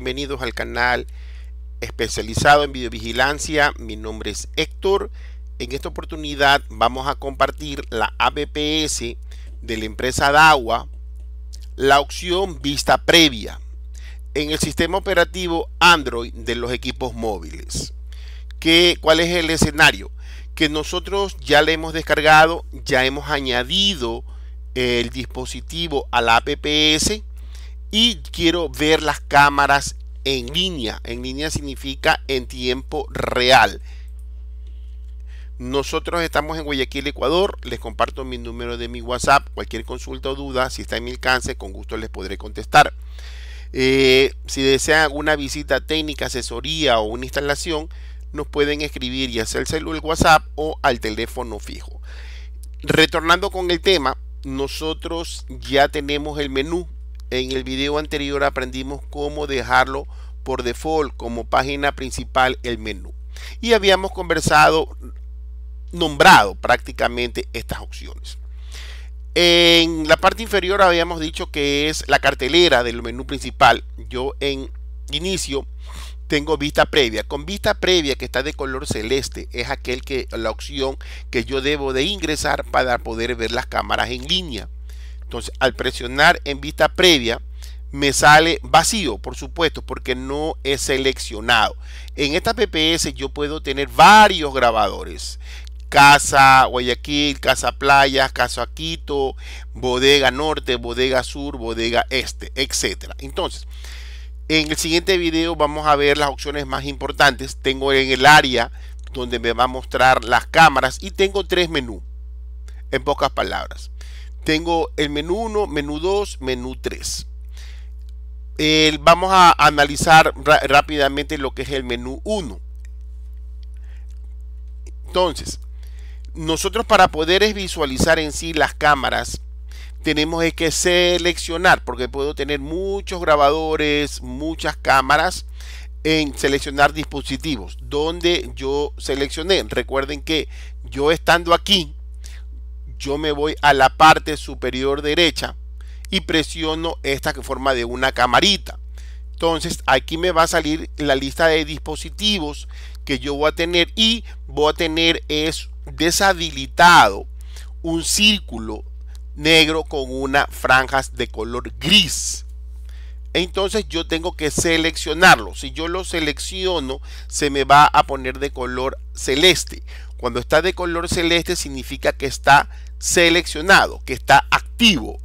Bienvenidos al canal especializado en videovigilancia. Mi nombre es Héctor. En esta oportunidad vamos a compartir la apps de la empresa DAWA, la opción vista previa en el sistema operativo Android de los equipos móviles. ¿Qué, ¿Cuál es el escenario? Que nosotros ya le hemos descargado, ya hemos añadido el dispositivo a la APPS y quiero ver las cámaras en línea. En línea significa en tiempo real. Nosotros estamos en Guayaquil, Ecuador. Les comparto mi número de mi WhatsApp. Cualquier consulta o duda, si está en mi alcance, con gusto les podré contestar. Eh, si desean alguna visita técnica, asesoría o una instalación, nos pueden escribir y hacer el celular, WhatsApp o al teléfono fijo. Retornando con el tema, nosotros ya tenemos el menú en el video anterior aprendimos cómo dejarlo por default como página principal el menú. Y habíamos conversado, nombrado prácticamente estas opciones. En la parte inferior habíamos dicho que es la cartelera del menú principal. Yo en inicio tengo vista previa. Con vista previa que está de color celeste es aquel que la opción que yo debo de ingresar para poder ver las cámaras en línea. Entonces, al presionar en vista previa, me sale vacío, por supuesto, porque no es seleccionado. En esta PPS yo puedo tener varios grabadores. Casa Guayaquil, Casa playa Casa Quito, Bodega Norte, Bodega Sur, Bodega Este, etcétera. Entonces, en el siguiente video vamos a ver las opciones más importantes. Tengo en el área donde me va a mostrar las cámaras y tengo tres menús. En pocas palabras. Tengo el menú 1, menú 2, menú 3. vamos a analizar rápidamente lo que es el menú 1. Entonces, nosotros para poder visualizar en sí las cámaras, tenemos que seleccionar, porque puedo tener muchos grabadores, muchas cámaras, en seleccionar dispositivos, donde yo seleccioné. Recuerden que yo estando aquí, yo me voy a la parte superior derecha y presiono esta que forma de una camarita. Entonces aquí me va a salir la lista de dispositivos que yo voy a tener y voy a tener es deshabilitado un círculo negro con unas franjas de color gris. Entonces yo tengo que seleccionarlo. Si yo lo selecciono, se me va a poner de color celeste. Cuando está de color celeste significa que está seleccionado, que está activo.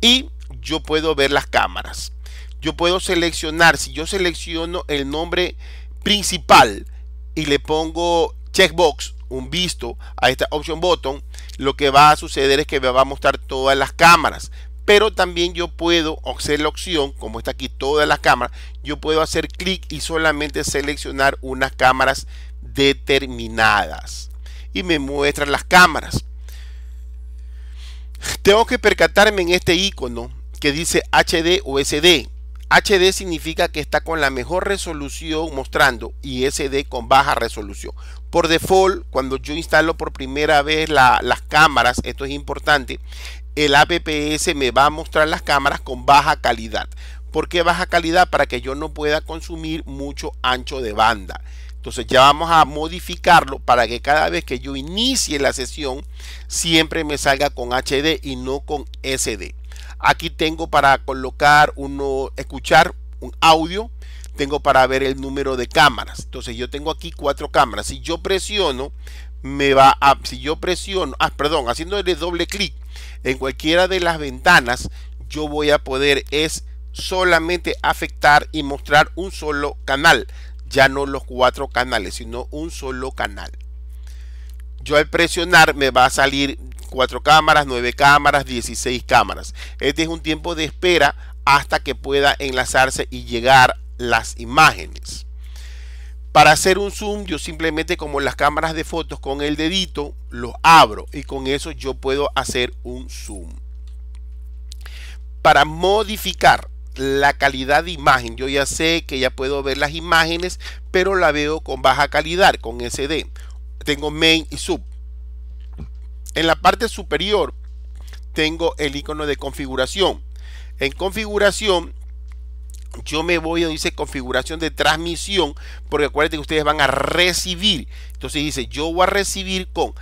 Y yo puedo ver las cámaras. Yo puedo seleccionar, si yo selecciono el nombre principal y le pongo checkbox, un visto a esta option button, lo que va a suceder es que me va a mostrar todas las cámaras. Pero también yo puedo hacer la opción, como está aquí todas las cámaras, yo puedo hacer clic y solamente seleccionar unas cámaras determinadas. Y me muestran las cámaras. Tengo que percatarme en este icono que dice HD o SD. HD significa que está con la mejor resolución mostrando y SD con baja resolución. Por default, cuando yo instalo por primera vez las cámaras, esto es importante, el APPS me va a mostrar las cámaras con baja calidad. ¿Por qué baja calidad? Para que yo no pueda consumir mucho ancho de banda. Entonces ya vamos a modificarlo para que cada vez que yo inicie la sesión siempre me salga con HD y no con SD. Aquí tengo para colocar uno, escuchar un audio, tengo para ver el número de cámaras. Entonces yo tengo aquí cuatro cámaras. Si yo presiono, me va a, si yo presiono, ah, perdón, haciéndole doble clic en cualquiera de las ventanas, yo voy a poder es solamente afectar y mostrar un solo canal ya no los cuatro canales, sino un solo canal. Yo al presionar me va a salir cuatro cámaras, nueve cámaras, 16 cámaras. Este es un tiempo de espera hasta que pueda enlazarse y llegar las imágenes. Para hacer un zoom, yo simplemente como las cámaras de fotos con el dedito los abro y con eso yo puedo hacer un zoom. Para modificar la calidad de imagen. Yo ya sé que ya puedo ver las imágenes, pero la veo con baja calidad, con SD. Tengo main y sub. En la parte superior tengo el icono de configuración. En configuración yo me voy a dice configuración de transmisión, porque acuérdense que ustedes van a recibir. Entonces dice, yo voy a recibir con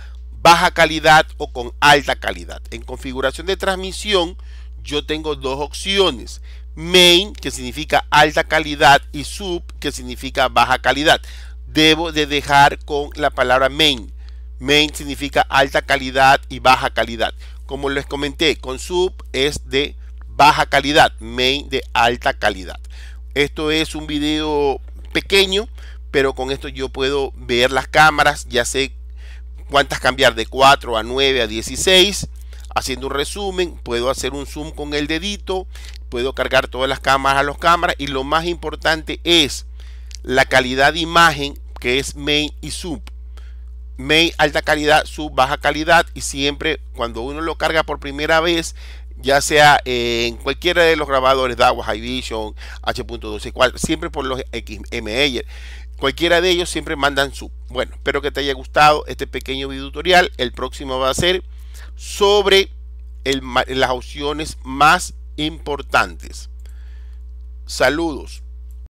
baja calidad o con alta calidad. En configuración de transmisión yo tengo dos opciones main, que significa alta calidad, y sub, que significa baja calidad. Debo de dejar con la palabra main. Main significa alta calidad y baja calidad. Como les comenté, con sub es de baja calidad, main de alta calidad. Esto es un video pequeño, pero con esto yo puedo ver las cámaras, ya sé cuántas cambiar de 4 a 9 a 16 haciendo un resumen, puedo hacer un zoom con el dedito, puedo cargar todas las cámaras a las cámaras y lo más importante es la calidad de imagen que es main y sub. Main alta calidad, sub baja calidad y siempre cuando uno lo carga por primera vez ya sea eh, en cualquiera de los grabadores DAWA, High Vision, H.264, siempre por los XML. Cualquiera de ellos siempre mandan sub. Bueno, espero que te haya gustado este pequeño video tutorial. El próximo va a ser sobre las opciones más importantes. Saludos.